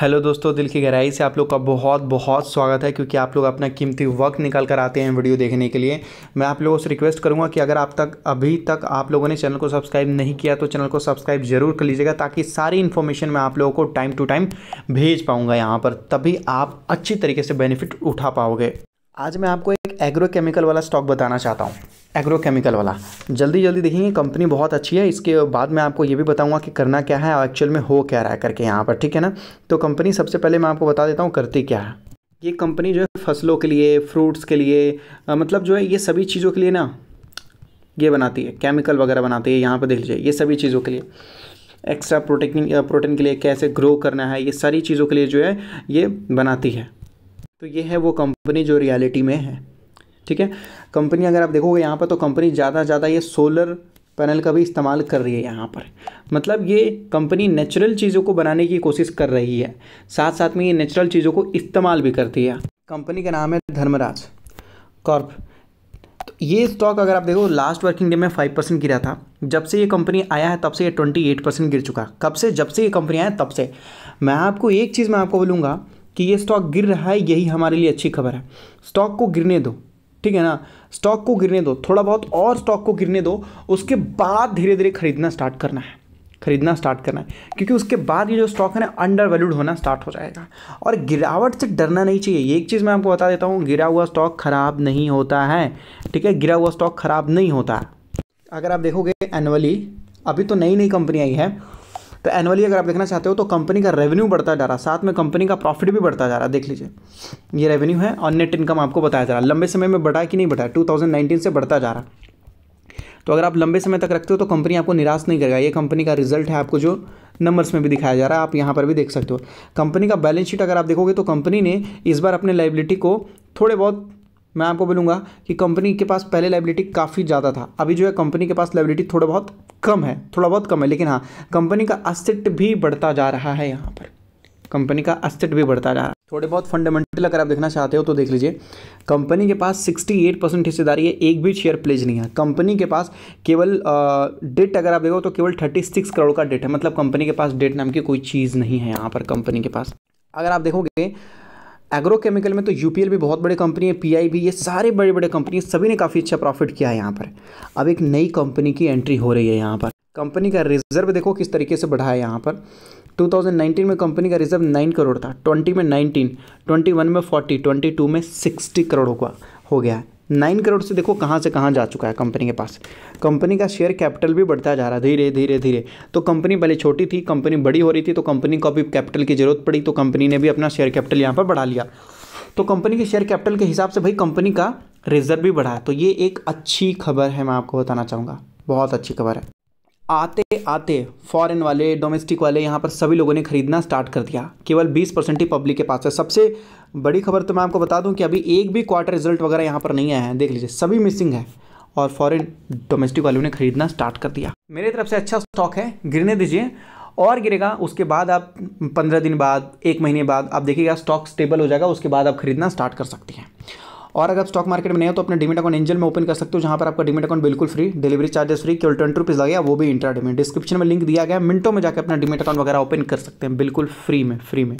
hello दोस्तों दिल की गहराई से आप लोग का बहुत बहुत स्वागत है क्योंकि आप लोग अपना कीमती वक्त निकाल कर आते हैं वीडियो देखने के लिए मैं आप लोगों से रिक्वेस्ट करूंगा कि अगर आप तक अभी तक आप लोगों ने चैनल को सब्सक्राइब नहीं किया तो चैनल को सब्सक्राइब जरूर कर लीजिएगा ताकि सारी इन्फॉर्मेशन मैं आप लोगों को टाइम टू टाइम भेज पाऊँगा यहाँ पर तभी आप अच्छी तरीके से बेनिफिट उठा पाओगे आज मैं आपको एक एग्रोकेमिकल वाला स्टॉक बताना चाहता हूँ एग्रोकेमिकल वाला जल्दी जल्दी देखेंगे कंपनी बहुत अच्छी है इसके बाद मैं आपको ये भी बताऊंगा कि करना क्या है और एक्चुअल में हो क्या रहा है करके यहाँ पर ठीक है ना तो कंपनी सबसे पहले मैं आपको बता देता हूँ करती क्या है ये कंपनी जो है फसलों के लिए फ्रूट्स के लिए आ, मतलब जो है ये सभी चीज़ों के लिए ना ये बनाती है केमिकल वगैरह बनाती है यहाँ पर देख लीजिए ये सभी चीज़ों के लिए एक्स्ट्रा प्रोटीन प्रोटीन के लिए कैसे ग्रो करना है ये सारी चीज़ों के लिए जो है ये बनाती है तो ये है वो कंपनी जो रियलिटी में है ठीक है कंपनी अगर आप देखोगे यहाँ पर तो कंपनी ज़्यादा से ज़्यादा ये सोलर पैनल का भी इस्तेमाल कर रही है यहाँ पर मतलब ये कंपनी नेचुरल चीज़ों को बनाने की कोशिश कर रही है साथ साथ में ये नेचुरल चीज़ों को इस्तेमाल भी करती है कंपनी का नाम है धर्मराज कॉर्प तो ये स्टॉक अगर आप देखो लास्ट वर्किंग डे में फाइव परसेंट गिरा था जब से ये कंपनी आया है तब से ये ट्वेंटी एट परसेंट गिर चुका कब से जब से ये कंपनी आया तब से मैं आपको एक चीज़ मैं आपको बोलूँगा कि ये स्टॉक गिर रहा है यही हमारे लिए अच्छी खबर है स्टॉक को गिरने दो ठीक है ना स्टॉक को गिरने दो थोड़ा बहुत और स्टॉक को गिरने दो उसके बाद धीरे धीरे खरीदना स्टार्ट करना है खरीदना स्टार्ट करना है क्योंकि उसके बाद ये जो स्टॉक है ना अंडर वैल्यूड होना स्टार्ट हो जाएगा और गिरावट से डरना नहीं चाहिए एक चीज़ मैं आपको बता देता हूँ गिरा हुआ स्टॉक ख़राब नहीं होता है ठीक है गिरा हुआ स्टॉक ख़राब नहीं होता अगर आप देखोगे एनुअली अभी तो नई नई कंपनी आई है तो एनुअली अगर आप देखना चाहते हो तो कंपनी का रेवेन्यू बढ़ता जा रहा साथ में कंपनी का प्रॉफिट भी बढ़ता जा रहा देख लीजिए ये रेवेन्यू है और नेट इनकम आपको बताया जा रहा लंबे समय में बढ़ा कि नहीं बढ़ा टू से बढ़ता जा रहा तो अगर आप लंबे समय तक रखते हो तो कंपनी आपको निराश नहीं करेगा ये कंपनी का रिजल्ट है आपको जो नंबर्स में भी दिखाया जा रहा है आप यहाँ पर भी देख सकते हो कंपनी का बैलेंस शीट अगर आप देखोगे तो कंपनी ने इस बार अपने लाइबिलिटी को थोड़े बहुत मैं आपको बोलूँगा कि कंपनी के पास पहले लाइबिलिटी काफ़ी ज़्यादा था अभी जो है कंपनी के पास लाइबिलिटी थोड़ा बहुत कम है थोड़ा बहुत कम है लेकिन हाँ कंपनी का अस्तित्व भी बढ़ता जा रहा है यहाँ पर कंपनी का अस्तित्व भी बढ़ता जा रहा है थोड़े बहुत फंडामेंटल अगर आप देखना चाहते हो तो देख लीजिए कंपनी के पास 68 परसेंट हिस्सेदारी है एक भी शेयर प्लेज नहीं है कंपनी के पास केवल डेट अगर आप देखो तो केवल 36 करोड़ का डेट है मतलब कंपनी के पास डेट नाम की कोई चीज़ नहीं है यहाँ पर कंपनी के पास अगर आप देखोगे एग्रोकेमिकल में तो यूपीएल भी बहुत बड़ी कंपनी है पीआई भी ये सारे बड़े बड़े कंपनी सभी ने काफ़ी अच्छा प्रॉफिट किया है यहाँ पर अब एक नई कंपनी की एंट्री हो रही है यहाँ पर कंपनी का रिजर्व देखो किस तरीके से बढ़ा है यहाँ पर 2019 में कंपनी का रिजर्व 9 करोड़ था 20 में 19, 21 में 40, 22 में 60 करोड़ हुआ हो गया है नाइन करोड़ से देखो कहाँ से कहाँ जा चुका है कंपनी के पास कंपनी का शेयर कैपिटल भी बढ़ता जा रहा है धीरे धीरे धीरे तो कंपनी पहले छोटी थी कंपनी बड़ी हो रही थी तो कंपनी को भी कैपिटल की ज़रूरत पड़ी तो कंपनी ने भी अपना शेयर कैपिटल यहाँ पर बढ़ा लिया तो कंपनी के शेयर कैपिटल के हिसाब से भाई कंपनी का रिजर्व भी बढ़ा है तो ये एक अच्छी खबर है मैं आपको बताना चाहूँगा बहुत अच्छी खबर है आते आते फॉरेन वाले डोमेस्टिक वाले यहाँ पर सभी लोगों ने खरीदना स्टार्ट कर दिया केवल 20 परसेंट ही पब्लिक के पास है सबसे बड़ी खबर तो मैं आपको बता दूं कि अभी एक भी क्वार्टर रिजल्ट वगैरह यहाँ पर नहीं आया है देख लीजिए सभी मिसिंग है और फॉरेन डोमेस्टिक वालों ने खरीदना स्टार्ट कर दिया मेरी तरफ से अच्छा स्टॉक है गिरने दीजिए और गिरेगा उसके बाद आप पंद्रह दिन बाद एक महीने बाद आप देखिएगा स्टॉक स्टेबल हो जाएगा उसके बाद आप खरीदना स्टार्ट कर सकती हैं और अगर स्टॉक मार्केट में नहीं हो तो अपने डिमिट अकाउंट एंजल में ओपन कर सकते हो जहाँ पर आपका डिमिट अकाउंट बिल्कुल फ्री डिलीवरी चार्जेस फ्री केवल ट्वेंटी रुपीज़ लगेगा वो भी इंट्राडे में डिस्क्रिप्शन में लिंक दिया गया मिनटों में जाकर अपना डिमिट अकाउंट वगैरह ओपन कर सकते हैं बिल्कुल फ्री में फ्री में